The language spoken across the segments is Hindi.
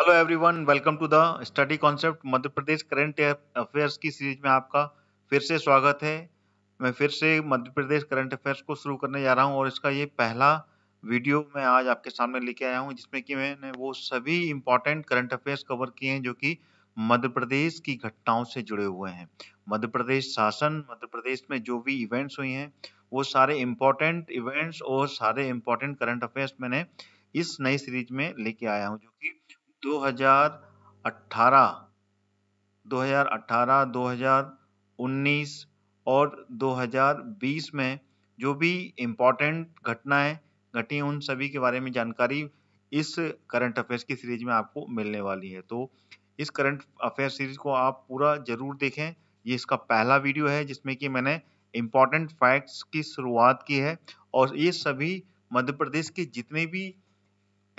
hello everyone welcome to the study concept Madhya Pradesh current affairs की सीरीज में आपका फिर से स्वागत है मैं फिर से मध्य प्रदेश करंट अफेयर्स को शुरू करने जा रहा हूं और इसका ये पहला वीडियो मैं आज आपके सामने लेके आया हूं जिसमें कि मैंने वो सभी इंपॉर्टेंट करंट अफेयर्स कवर किए हैं जो कि मध्य प्रदेश की घटनाओं से जुड़े हुए हैं मध्य प्रदेश शासन मध्य प्रदेश में जो भी इवेंट्स हुई हैं वो सारे इम्पोर्टेंट इवेंट्स और सारे इम्पोर्टेंट करंट अफेयर्स मैंने इस नई सीरीज में लेके आया हूँ जो कि 2019 और 2020 में जो भी इम्पोर्टेंट घटनाएं घटी उन सभी के बारे में जानकारी इस करंट अफेयर्स की सीरीज में आपको मिलने वाली है तो इस करंट अफेयर सीरीज को आप पूरा जरूर देखें ये इसका पहला वीडियो है जिसमें कि मैंने इम्पॉर्टेंट फैक्ट्स की शुरुआत की है और ये सभी मध्य प्रदेश के जितने भी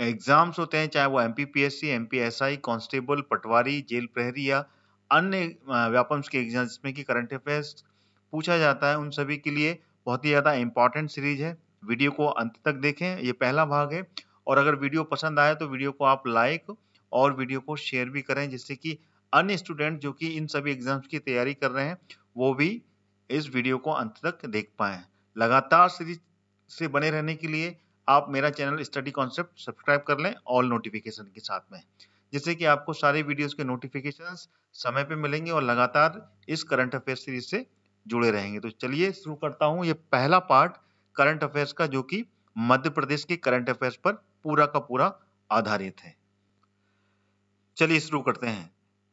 एग्ज़ाम्स होते हैं चाहे वो M P P S C M P S I constable पटवारी जेल प्रहरी या अन्य व्यापम्स के एग्जाम जिसमें कि करंट अफेयर्स पूछा जाता है उन सभी के लिए बहुत ही ज़्यादा इंपॉर्टेंट सीरीज है वीडियो को अंत तक देखें ये पहला भाग है और अगर वीडियो पसंद आए तो वीडियो को आप लाइक और वीडियो को शेयर भी करें जिससे कि अन्य स्टूडेंट जो कि इन सभी एग्जाम्स की तैयारी कर रहे हैं वो भी इस वीडियो को अंत तक देख पाएँ लगातार सीरीज से बने रहने के लिए आप मेरा चैनल स्टडी कॉन्सेप्ट सब्सक्राइब कर लें ऑल नोटिफिकेशन के साथ में जिससे कि आपको सारे वीडियोस के नोटिफिकेशन समय पे मिलेंगे और लगातार इस करंट अफेयर सीरीज से जुड़े रहेंगे तो चलिए शुरू करता हूँ ये पहला पार्ट करंट अफेयर्स का जो कि मध्य प्रदेश के करंट अफेयर्स पर पूरा का पूरा आधारित है चलिए शुरू करते हैं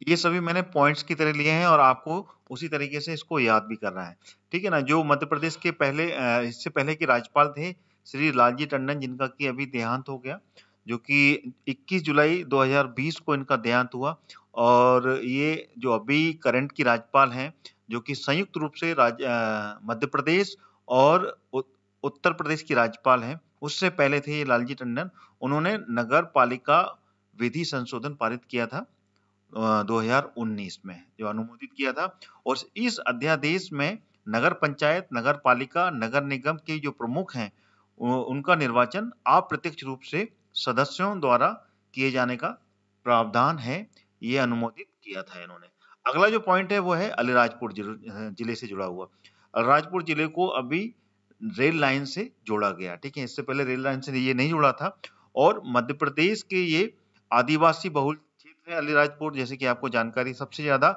ये सभी मैंने पॉइंट्स की तरह लिए हैं और आपको उसी तरीके से इसको याद भी करना है ठीक है ना जो मध्य प्रदेश के पहले इससे पहले के राज्यपाल थे श्री लालजी टंडन जिनका कि अभी देहांत हो गया जो कि 21 जुलाई 2020 को इनका देहांत हुआ और ये जो अभी करंट की राज्यपाल हैं जो कि संयुक्त रूप से राज मध्य प्रदेश और उत्तर प्रदेश की राज्यपाल हैं उससे पहले थे ये लालजी टंडन उन्होंने नगर पालिका विधि संशोधन पारित किया था 2019 में जो अनुमोदित किया था और इस अध्यादेश में नगर पंचायत नगर पालिका नगर निगम के जो प्रमुख हैं उनका निर्वाचन अप्रत्यक्ष रूप से सदस्यों द्वारा किए जाने का प्रावधान है ये अनुमोदित किया था इन्होंने अगला जो पॉइंट है वो है अलीराजपुर जिले से जुड़ा हुआ अलीराजपुर जिले को अभी रेल लाइन से जोड़ा गया ठीक है इससे पहले रेल लाइन से ये नहीं जुड़ा था और मध्य प्रदेश के ये आदिवासी बहुल क्षेत्र है अलीराजपुर जैसे कि आपको जानकारी सबसे ज़्यादा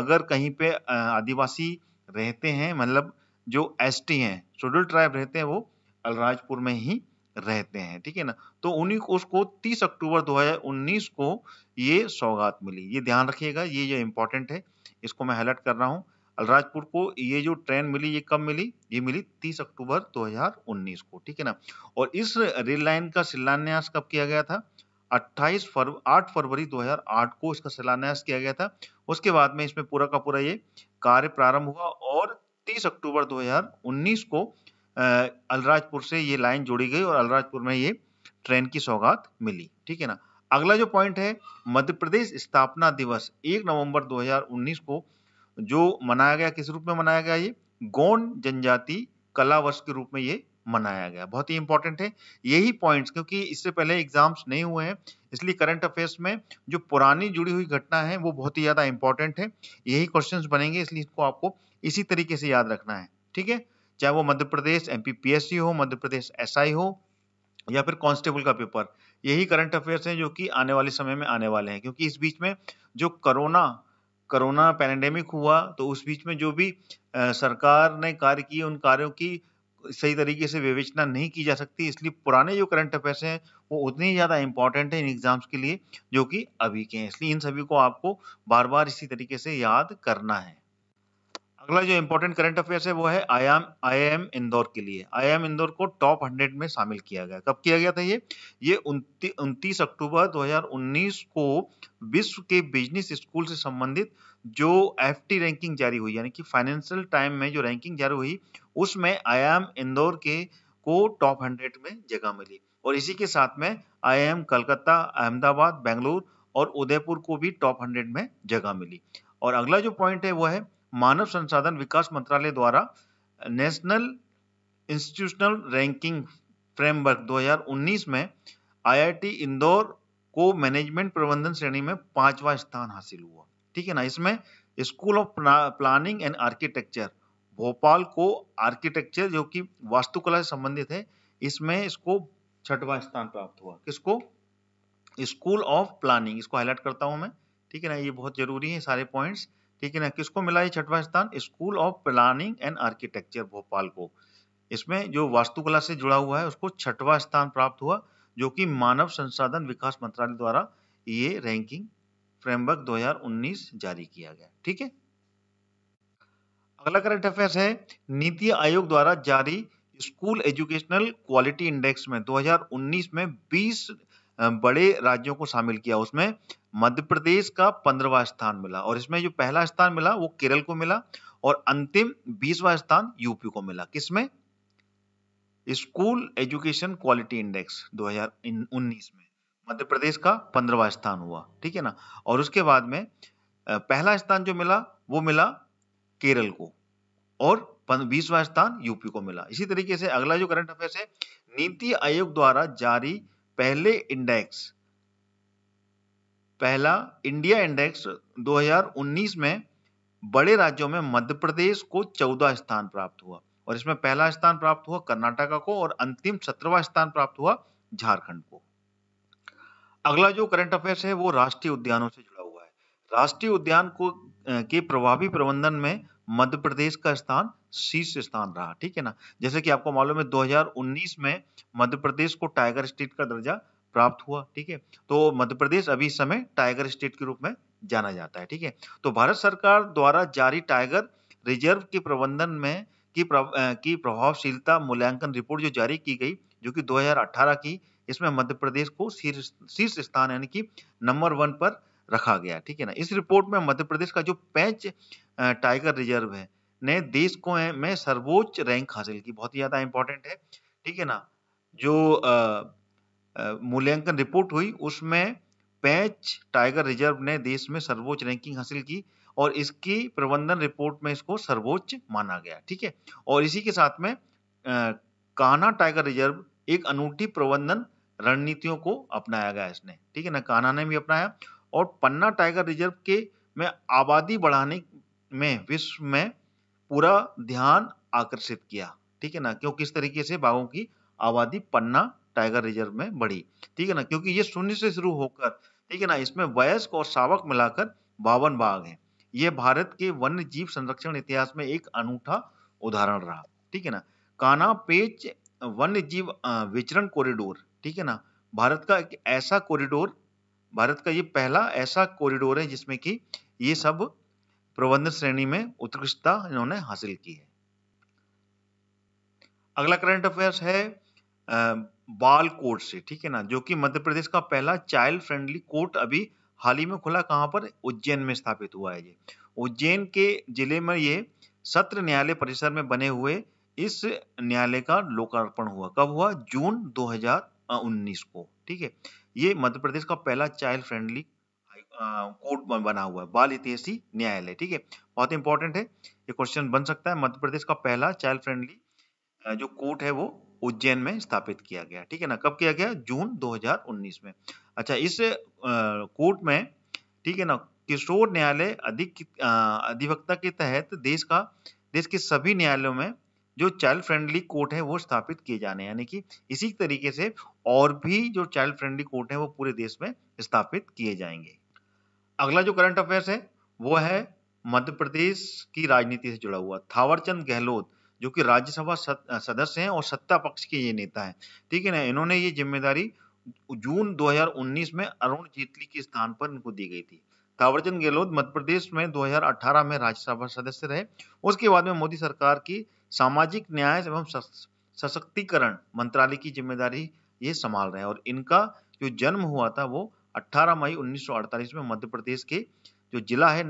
अगर कहीं पे आदिवासी रहते हैं मतलब जो एसटी हैं शेड्यूल ट्राइब रहते हैं वो अलराजपुर में ही रहते हैं ठीक है ना तो उन्हीं को उसको 30 अक्टूबर 2019 को ये सौगात मिली ये ध्यान रखिएगा ये जो इम्पोर्टेंट है इसको मैं हाईलाइट कर रहा हूँ अलराजपुर को ये जो ट्रेन मिली ये कब मिली ये मिली 30 अक्टूबर 2019 को ठीक है ना और इस रेल लाइन का शिलान्यास कब किया गया था 28 फरव आठ फरवरी 2008 को इसका शिलान्यास किया गया था उसके बाद में इसमें पूरा का पूरा ये कार्य प्रारंभ हुआ और 30 अक्टूबर 2019 को अलराजपुर से ये लाइन जोड़ी गई और अलराजपुर में ये ट्रेन की सौगात मिली ठीक है ना अगला जो पॉइंट है मध्य प्रदेश स्थापना दिवस एक नवंबर 2019 को जो मनाया गया किस रूप में मनाया गया ये गौंड जनजाति कला वर्ष के रूप में ये मनाया गया बहुत ही इंपॉर्टेंट है यही पॉइंट्स क्योंकि इससे पहले एग्जाम्स नहीं हुए हैं इसलिए करंट अफेयर्स में जो पुरानी जुड़ी हुई घटना है वो बहुत ही ज़्यादा इंपॉर्टेंट है यही क्वेश्चंस बनेंगे इसलिए इसको आपको इसी तरीके से याद रखना है ठीक है चाहे वो मध्य प्रदेश एम हो मध्य प्रदेश एस हो या फिर कांस्टेबल का पेपर यही करंट अफेयर्स हैं जो कि आने वाले समय में आने वाले हैं क्योंकि इस बीच में जो करोना करोना पैनेडेमिक हुआ तो उस बीच में जो भी आ, सरकार ने कार्य किए उन कार्यों की सही तरीके से विवेचना नहीं की जा सकती इसलिए पुराने जो करंट अफेयर्स हैं वो उतने ही ज़्यादा इंपॉर्टेंट हैं इन एग्जाम्स के लिए जो कि अभी के हैं इसलिए इन सभी को आपको बार बार इसी तरीके से याद करना है अगला जो इम्पोर्टेंट करंट अफेयर्स है वो है I M I M Indore के लिए आई एम इंदौर को टॉप हंड्रेड में शामिल किया गया कब किया गया था ये ये उनतीस अक्टूबर 2019 को विश्व के बिजनेस स्कूल से संबंधित जो एफ रैंकिंग जारी हुई यानी कि फाइनेंशियल टाइम में जो रैंकिंग जारी हुई उसमें आई एम इंदौर के को टॉप हंड्रेड में जगह मिली और इसी के साथ में आई एम कलकत्ता अहमदाबाद बेंगलुरु और उदयपुर को भी टॉप हंड्रेड में जगह मिली और अगला जो पॉइंट है वो है मानव संसाधन विकास मंत्रालय द्वारा नेशनल इंस्टीट्यूशनल रैंकिंग फ्रेमवर्क 2019 में आईआईटी इंदौर को मैनेजमेंट प्रबंधन श्रेणी में पांचवा स्थान हासिल हुआ ठीक है ना इसमें school of planning and architecture Bhopal को आर्किटेक्चर जो कि वास्तुकला से संबंधित है इसमें इसको छठवां स्थान प्राप्त हुआ किसको स्कूल ऑफ प्लानिंग इसको हाईलाइट करता हूं मैं ठीक है ना ये बहुत जरूरी है सारे पॉइंट्स ठीक है ना किसको मिला ये छठवां स्थान school of planning and architecture Bhopal को इसमें जो वास्तुकला से जुड़ा हुआ है उसको छठवां स्थान प्राप्त हुआ जो कि मानव संसाधन विकास मंत्रालय द्वारा ये रैंकिंग फ्रेमवर्क 2019 जारी किया गया ठीक है अगला करंट अफेयर्स है नीति आयोग द्वारा जारी स्कूल एजुकेशनल क्वालिटी इंडेक्स में 2019 में 20 बड़े राज्यों को शामिल किया उसमें मध्य प्रदेश का पंद्रवा स्थान मिला और इसमें जो पहला स्थान मिला वो केरल को मिला और अंतिम बीसवा स्थान यूपी को मिला किसमें स्कूल एजुकेशन क्वालिटी इंडेक्स 2019 में मध्य प्रदेश का पंद्रहवा स्थान हुआ ठीक है ना और उसके बाद में पहला स्थान जो मिला वो मिला केरल को और बीसवा स्थान यूपी को मिला इसी तरीके से अगला जो करंट अफेयर है नीति आयोग द्वारा जारी पहले इंडेक्स पहला इंडिया इंडेक्स 2019 में बड़े राज्यों में मध्य प्रदेश को 14 स्थान प्राप्त हुआ और इसमें पहला स्थान प्राप्त हुआ कर्नाटका को और अंतिम सत्रवा स्थान प्राप्त हुआ झारखंड को अगला जो करंट अफेयर्स है वो राष्ट्रीय उद्यानों से जुड़ा हुआ है राष्ट्रीय उद्यान को के प्रभावी प्रबंधन में मध्य प्रदेश का स्थान शीर्ष स्थान रहा ठीक है ना जैसे कि आपको मालूम है 2019 में मध्य प्रदेश को टाइगर स्टेट का दर्जा प्राप्त हुआ ठीक है तो मध्य प्रदेश अभी इस समय टाइगर स्टेट के रूप में जाना जाता है ठीक है तो भारत सरकार द्वारा जारी टाइगर रिजर्व के प्रबंधन में की की प्रभावशीलता मूल्यांकन रिपोर्ट जो जारी की गई जो कि 2018 की इसमें मध्य प्रदेश को शीर्ष शीर्ष स्थान यानी कि नंबर वन पर रखा गया ठीक है ना इस रिपोर्ट में मध्य प्रदेश का जो पैंच टाइगर रिजर्व है ने देश को में सर्वोच्च रैंक हासिल की बहुत ही ज्यादा इंपॉर्टेंट है ठीक है ना जो आ, मूल्यांकन रिपोर्ट हुई उसमें पैच टाइगर रिजर्व ने देश में सर्वोच्च रैंकिंग हासिल की और इसकी प्रबंधन रिपोर्ट में इसको सर्वोच्च माना गया ठीक है और इसी के साथ में काना टाइगर रिजर्व एक अनूठी प्रबंधन रणनीतियों को अपनाया गया इसने ठीक है ना कान्हा ने भी अपनाया और पन्ना टाइगर रिजर्व के में आबादी बढ़ाने में विश्व में पूरा ध्यान आकर्षित किया ठीक है ना क्यों किस तरीके से बाघों की आबादी पन्ना टाइगर रिजर्व में बढ़ी ठीक है ना क्योंकि ये शून्य से शुरू होकर ठीक है ना इसमें वयस्क और शावक मिलाकर बावन बाघ हैं ये भारत के वन्य जीव संरक्षण इतिहास में एक अनूठा उदाहरण रहा ठीक है ना काना पेच वन्य जीव विचरण कॉरिडोर ठीक है ना भारत का एक ऐसा कॉरिडोर भारत का ये पहला ऐसा कॉरिडोर है जिसमें कि ये सब प्रबंधन श्रेणी में उत्कृष्टता इन्होंने हासिल की है अगला करंट अफेयर्स है बाल कोर्ट से ठीक है ना जो कि मध्य प्रदेश का पहला चाइल्ड फ्रेंडली कोर्ट अभी हाल ही में खुला कहाँ पर उज्जैन में स्थापित हुआ है ये उज्जैन के जिले में ये सत्र न्यायालय परिसर में बने हुए इस न्यायालय का लोकार्पण हुआ कब हुआ जून 2019 को ठीक है ये मध्य प्रदेश का पहला चाइल्ड फ्रेंडली कोर्ट बना हुआ है बाल इतिहासी न्यायालय ठीक है बहुत इंपॉर्टेंट है ये क्वेश्चन बन सकता है मध्य प्रदेश का पहला चाइल्ड फ्रेंडली जो कोर्ट है वो उज्जैन में स्थापित किया गया ठीक है ना कब किया गया जून 2019 में अच्छा इस कोर्ट में ठीक है ना किशोर न्यायालय अधिक अधिवक्ता के तहत देश का देश के सभी न्यायालयों में जो चाइल्ड फ्रेंडली कोर्ट है वो स्थापित किए जाने यानी कि इसी तरीके से और भी जो चाइल्ड फ्रेंडली कोर्ट है वो पूरे देश में स्थापित किए जाएंगे अगला जो करंट अफेयर्स है वो है मध्य प्रदेश की राजनीति से जुड़ा हुआ थावरचंद गहलोत जो कि राज्यसभा सदस्य हैं और सत्ता पक्ष के ये नेता हैं ठीक है ना इन्होंने ये जिम्मेदारी जून 2019 में अरुण जेटली के स्थान पर इनको दी गई थी थावरचंद गहलोत मध्य प्रदेश में 2018 में राज्यसभा सदस्य रहे उसके बाद में मोदी सरकार की सामाजिक न्याय एवं सशक्तिकरण मंत्रालय की जिम्मेदारी ये संभाल रहे हैं और इनका जो जन्म हुआ था वो 18 मई 1948 में मध्य प्रदेश के जो जिला है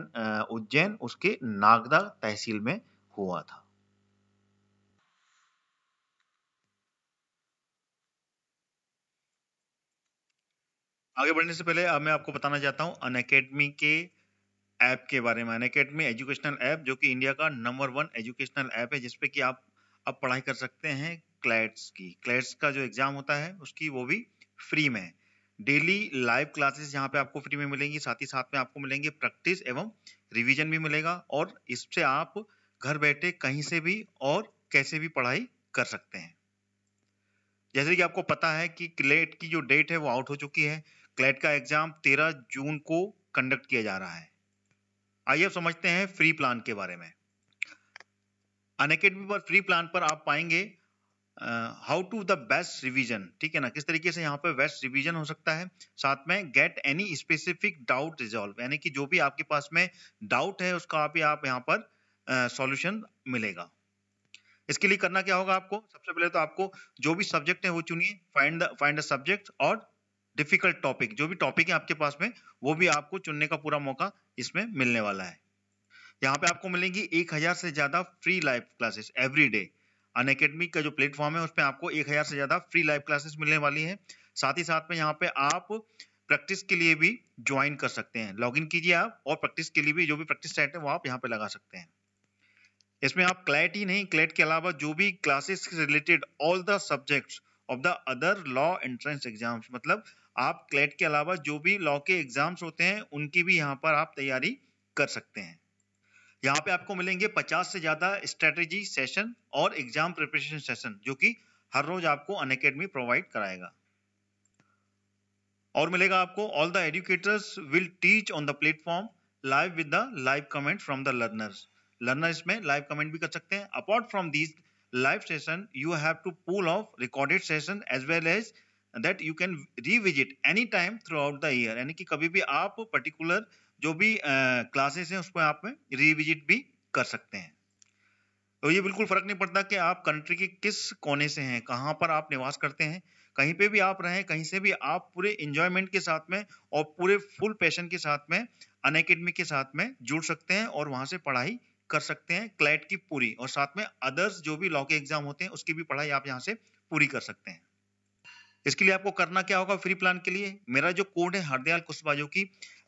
उज्जैन उसके नागदा तहसील में हुआ था आगे बढ़ने से पहले अब मैं आपको बताना चाहता हूँ अन के ऐप के बारे में अनकेडमी एजुकेशनल ऐप जो कि इंडिया का नंबर वन एजुकेशनल ऐप है जिसपे कि आप अब पढ़ाई कर सकते हैं क्लैट्स की क्लैट्स का जो एग्ज़ाम होता है उसकी वो भी फ्री में है डेली लाइव क्लासेस यहाँ पे आपको फ्री में मिलेंगी साथ ही साथ में आपको मिलेंगे प्रैक्टिस एवं रिविजन भी मिलेगा और इससे आप घर बैठे कहीं से भी और कैसे भी पढ़ाई कर सकते हैं जैसे कि आपको पता है कि क्लेट की जो डेट है वो आउट हो चुकी है क्लैट का एग्जाम 13 जून को कंडक्ट किया जा रहा है आइए अब समझते हैं फ्री प्लान के बारे में अनकेडमी पर फ्री प्लान पर आप पाएंगे how to the best revision ठीक है ना किस तरीके से यहाँ पर बेस्ट रिवीजन हो सकता है साथ में get any specific doubt resolve यानी कि जो भी आपके पास में डाउट है उसका आप, आप यहाँ पर सॉल्यूशन uh, मिलेगा इसके लिए करना क्या होगा आपको सबसे पहले तो आपको जो भी सब्जेक्ट है वो चुनिए फाइंड फाइंड द सब्जेक्ट और डिफिकल्ट टॉपिक जो भी टॉपिक है आपके पास में वो भी आपको चुनने का पूरा मौका इसमें मिलने वाला है यहाँ पे आपको मिलेंगी एक हजार से ज्यादा free live classes every day अन का जो प्लेटफॉर्म है उसमें आपको एक हजार से ज्यादा फ्री लाइव क्लासेस मिलने वाली है साथ ही साथ में यहाँ पे आप प्रैक्टिस के लिए भी ज्वाइन कर सकते हैं लॉग कीजिए आप और प्रैक्टिस के लिए भी जो भी प्रैक्टिस सेट है वो आप यहाँ पे लगा सकते हैं इसमें आप क्लैट ही नहीं क्लैट के अलावा जो भी classes related all the subjects of the other law entrance exams मतलब आप क्लेट के अलावा जो भी लॉ के एग्जाम्स होते हैं उनकी भी यहाँ पर आप तैयारी कर सकते हैं यहाँ पे आपको मिलेंगे 50 से ज़्यादा स्ट्रेटेजी सेशन और एग्जाम प्रिपरेशन सेशन जो कि हर रोज आपको अन अकेडमी प्रोवाइड कराएगा और मिलेगा आपको all the educators will teach on the platform live with the live comment from the learners learners में लाइव कमेंट भी कर सकते हैं apart from these you session you have to pull off recorded session as well that you can revisit any time throughout the year यानी कि कभी भी आप पर्टिकुलर जो भी क्लासेस हैं उसमें आप रिविजिट भी कर सकते हैं तो ये बिल्कुल फर्क नहीं पड़ता कि आप कंट्री के किस कोने से हैं कहाँ पर आप निवास करते हैं कहीं पे भी आप रहें कहीं से भी आप पूरे इंजॉयमेंट के साथ में और पूरे फुल पैशन के साथ में अन अकेडमी के साथ में जुड़ सकते हैं और वहाँ से पढ़ाई कर सकते हैं क्लैट की पूरी और साथ में अदर्स जो भी लॉ के एग्जाम होते हैं उसकी भी पढ़ाई आप यहाँ से पूरी कर सकते हैं इसके लिए आपको करना क्या होगा फ्री प्लान के लिए मेरा जो कोड है हरदयाल कुशबाजू की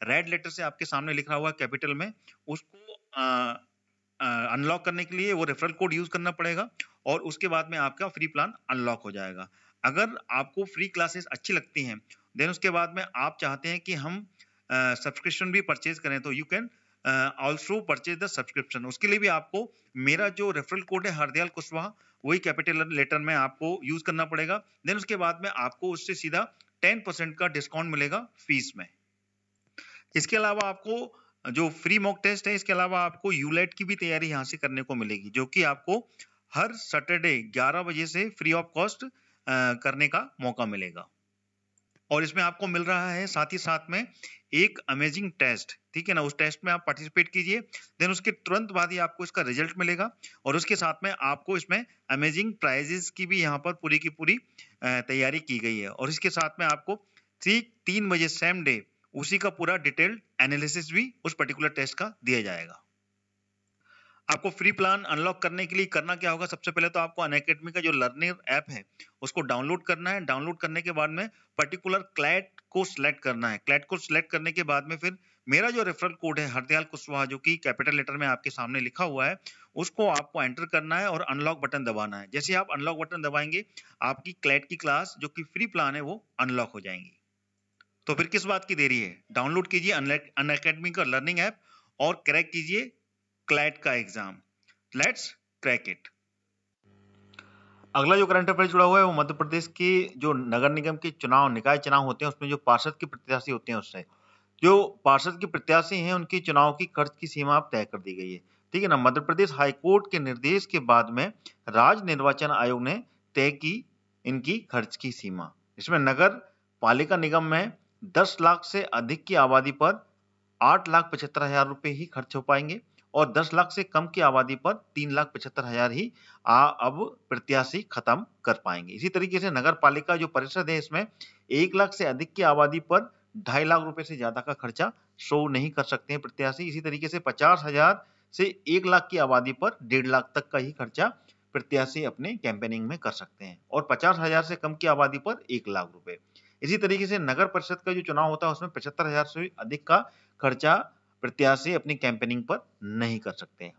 रेड लेटर से आपके सामने लिख रहा हुआ कैपिटल में उसको अनलॉक करने के लिए वो रेफरल कोड यूज करना पड़ेगा और उसके बाद में आपका फ्री प्लान अनलॉक हो जाएगा अगर आपको फ्री क्लासेस अच्छी लगती हैं देन उसके बाद में आप चाहते हैं कि हम सब्सक्रिप्शन भी परचेज करें तो you can also purchase the subscription उसके लिए भी आपको मेरा जो रेफरल कोड है हरदयाल कुशवाहा वही कैपिटल लेटर में आपको यूज करना पड़ेगा देन उसके बाद में आपको उससे सीधा टेन परसेंट का डिस्काउंट मिलेगा फीस में इसके अलावा आपको जो फ्री मॉक टेस्ट है इसके अलावा आपको यूलेट e की भी तैयारी यहाँ से करने को मिलेगी जो कि आपको हर सैटरडे 11 बजे से फ्री ऑफ कॉस्ट करने का मौका मिलेगा और इसमें आपको मिल रहा है साथ ही साथ में एक अमेजिंग टेस्ट ठीक है ना उस टेस्ट में आप पार्टिसिपेट कीजिए देन उसके तुरंत बाद ही आपको इसका रिजल्ट मिलेगा और उसके साथ में आपको इसमें अमेजिंग प्राइजेस की भी यहाँ पर पूरी की पूरी तैयारी की गई है और इसके साथ में आपको ठीक तीन बजे सेम डे उसी का पूरा डिटेल्ड एनालिसिस भी उस पर्टिकुलर टेस्ट का दिया जाएगा आपको फ्री प्लान अनलॉक करने के लिए करना क्या होगा सबसे पहले तो आपको अन का जो लर्निंग ऐप है उसको डाउनलोड करना है डाउनलोड करने के बाद में पर्टिकुलर क्लैट को सिलेक्ट करना है क्लैट को सिलेक्ट करने के बाद में फिर मेरा जो रेफरल कोड है हरदयाल कुशवाहा जो कि कैपिटल लेटर में आपके सामने लिखा हुआ है उसको आपको एंटर करना है और अनलॉक बटन दबाना है जैसे आप अनलॉक बटन दबाएंगे आपकी क्लैट की क्लास जो कि फ्री प्लान है वो अनलॉक हो जाएंगी तो फिर किस बात की देरी है डाउनलोड कीजिए अन अकेडमी का लर्निंग ऐप और क्रैक कीजिए क्लैट का एग्जाम लेट्स क्रैक इट अगला जो करंट अफेयर जुड़ा हुआ है वो मध्य प्रदेश के जो नगर निगम के चुनाव निकाय चुनाव होते हैं उसमें जो पार्षद के प्रत्याशी होते हैं उससे जो पार्षद के प्रत्याशी हैं उनके चुनाव की खर्च की सीमा अब तय कर दी गई है ठीक है ना मध्य प्रदेश हाईकोर्ट के निर्देश के बाद में राज्य निर्वाचन आयोग ने तय की इनकी खर्च की सीमा इसमें नगर पालिका निगम में दस लाख से अधिक की आबादी पर आठ लाख पचहत्तर हजार रुपये ही खर्च हो पाएंगे और 10 लाख से कम की आबादी पर तीन लाख पचहत्तर हजार ही आ, अब प्रत्याशी खत्म कर पाएंगे इसी तरीके से नगर पालिका जो परिषद है इसमें एक लाख से अधिक की आबादी पर ढाई लाख रुपए से ज्यादा का खर्चा शो नहीं कर सकते हैं प्रत्याशी इसी तरीके से पचास हजार से एक लाख की आबादी पर डेढ़ लाख तक का ही खर्चा प्रत्याशी अपने कैंपेनिंग में कर सकते हैं और पचास हजार से कम की आबादी पर एक लाख रुपए इसी तरीके से नगर परिषद का जो चुनाव होता है उसमें पचहत्तर हजार से अधिक का खर्चा प्रत्याशी अपनी कैंपेनिंग पर नहीं कर सकते हैं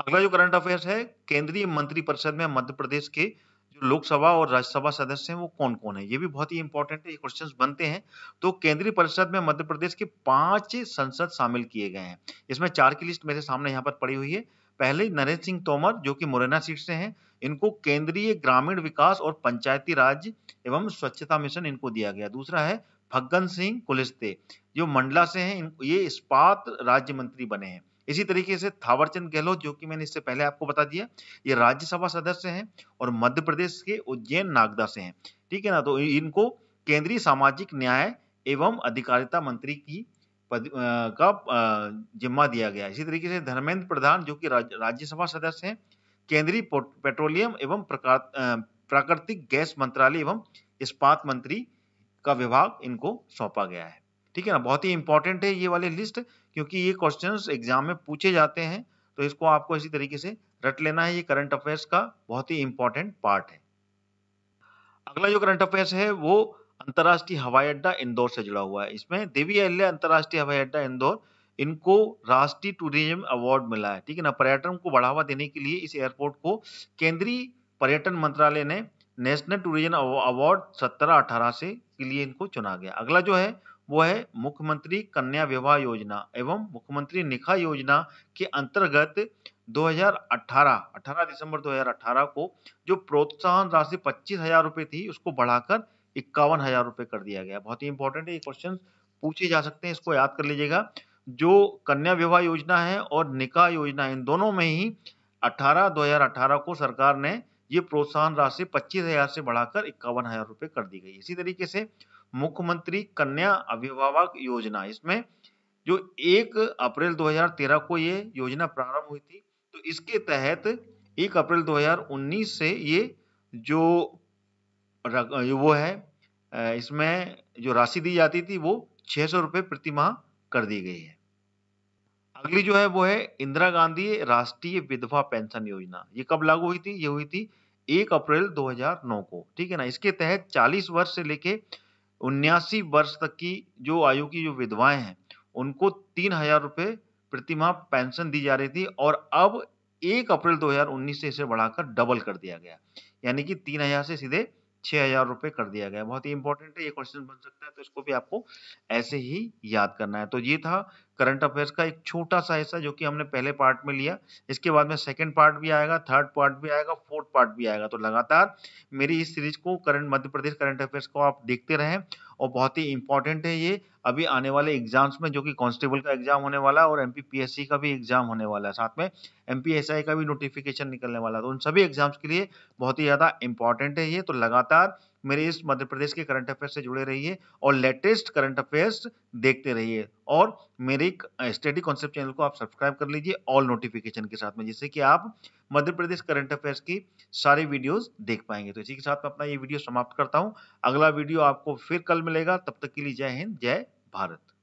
अगला जो करंट अफेयर्स है केंद्रीय मंत्रिपरिषद में मध्य प्रदेश के जो लोकसभा और राज्यसभा सदस्य हैं वो कौन कौन है ये भी बहुत ही इंपॉर्टेंट है ये क्वेश्चंस बनते हैं तो केंद्रीय परिषद में मध्य प्रदेश के पांच संसद शामिल किए गए हैं इसमें चार की लिस्ट मेरे सामने यहाँ पर पड़ी हुई है पहले नरेंद्र सिंह तोमर जो कि मुरैना सीट से हैं इनको केंद्रीय ग्रामीण विकास और पंचायती राज एवं स्वच्छता मिशन इनको दिया गया दूसरा है फग्गन सिंह कुलिस्ते जो मंडला से हैं ये इस्पात राज्य मंत्री बने हैं इसी तरीके से थावरचंद गहलोत जो कि मैंने इससे पहले आपको बता दिया ये राज्यसभा सदस्य हैं और मध्य प्रदेश के उज्जैन नागदा से हैं ठीक है ना तो इनको केंद्रीय सामाजिक न्याय एवं अधिकारिता मंत्री की पद का जिम्मा दिया गया इसी तरीके से धर्मेंद्र प्रधान जो कि राज्यसभा सदस्य हैं केंद्रीय पेट्रोलियम एवं प्राकृतिक गैस मंत्रालय एवं इस्पात मंत्री का विभाग इनको सौंपा गया है ठीक है ना बहुत ही इंपॉर्टेंट है ये वाले लिस्ट क्योंकि ये क्वेश्चन एग्जाम में पूछे जाते हैं तो इसको आपको इसी तरीके से रट लेना है ये करंट अफेयर्स का बहुत ही इंपॉर्टेंट पार्ट है अगला जो करंट अफेयर्स है वो अंतर्राष्ट्रीय हवाई अड्डा इंदौर से जुड़ा हुआ है इसमें देवी अहल्या अंतर्राष्ट्रीय हवाई अड्डा इंदौर इनको राष्ट्रीय टूरिज्म अवार्ड मिला है ठीक है ना पर्यटन को बढ़ावा देने के लिए इस एयरपोर्ट को केंद्रीय पर्यटन मंत्रालय ने नेशनल टूरिज्म अवार्ड सत्रह अठारह से के लिए इनको चुना गया अगला जो है वो है मुख्यमंत्री कन्या विवाह योजना एवं मुख्यमंत्री निखा योजना के अंतर्गत 2018 18 दिसंबर 2018 को जो प्रोत्साहन राशि पच्चीस हजार रुपए थी उसको बढ़ाकर इक्यावन हजार रुपए कर दिया गया बहुत ही इंपॉर्टेंट है ये क्वेश्चन पूछे जा सकते हैं इसको याद कर लीजिएगा जो कन्या विवाह योजना है और निका योजना इन दोनों में ही अठारह दो को सरकार ने ये प्रोत्साहन राशि पच्चीस हजार से बढ़ाकर इक्यावन हजार रुपये कर दी गई इसी तरीके से मुख्यमंत्री कन्या अभिभावक योजना इसमें जो एक अप्रैल 2013 को ये योजना प्रारंभ हुई थी तो इसके तहत एक अप्रैल 2019 से ये जो वो है इसमें जो राशि दी जाती थी वो छह सौ रुपये प्रति माह कर दी गई है अगली जो है वो है इंदिरा गांधी राष्ट्रीय विधवा पेंशन योजना ये कब लागू हुई थी ये हुई थी एक अप्रैल 2009 को ठीक है ना इसके तहत 40 वर्ष से लेके उन्यासी वर्ष तक की जो आयु की जो विधवाएं हैं उनको तीन हजार रुपये प्रतिमाह पेंशन दी जा रही थी और अब एक अप्रैल 2019 से इसे बढ़ाकर डबल कर दिया गया यानी कि तीन हजार से सीधे छः हजार रुपये कर दिया गया बहुत ही इंपॉर्टेंट है ये क्वेश्चन बन सकता है तो इसको भी आपको ऐसे ही याद करना है तो ये था करंट अफेयर्स का एक छोटा सा हिस्सा जो कि हमने पहले पार्ट में लिया इसके बाद में सेकंड पार्ट भी आएगा थर्ड पार्ट भी आएगा फोर्थ पार्ट भी आएगा तो लगातार मेरी इस सीरीज को current Madhya Pradesh current affairs को आप देखते रहें और बहुत ही इंपॉर्टेंट है ये अभी आने वाले एग्जाम्स में जो कि कांस्टेबल का एग्जाम होने वाला है और एम का भी एग्जाम होने वाला है साथ में एम का भी नोटिफिकेशन निकलने वाला है तो उन सभी एग्जाम्स के लिए बहुत ही ज़्यादा इंपॉर्टेंट है ये तो लगातार मेरे इस मध्य प्रदेश के करंट अफेयर्स से जुड़े रहिए और लेटेस्ट करंट अफेयर्स देखते रहिए और मेरे स्टडी कॉन्सेप्ट चैनल को आप सब्सक्राइब कर लीजिए ऑल नोटिफिकेशन के साथ में जिससे कि आप मध्य प्रदेश करंट अफेयर्स की सारी वीडियोस देख पाएंगे तो इसी के साथ मैं अपना ये वीडियो समाप्त करता हूँ अगला वीडियो आपको फिर कल मिलेगा तब तक के लिए जय हिंद जय भारत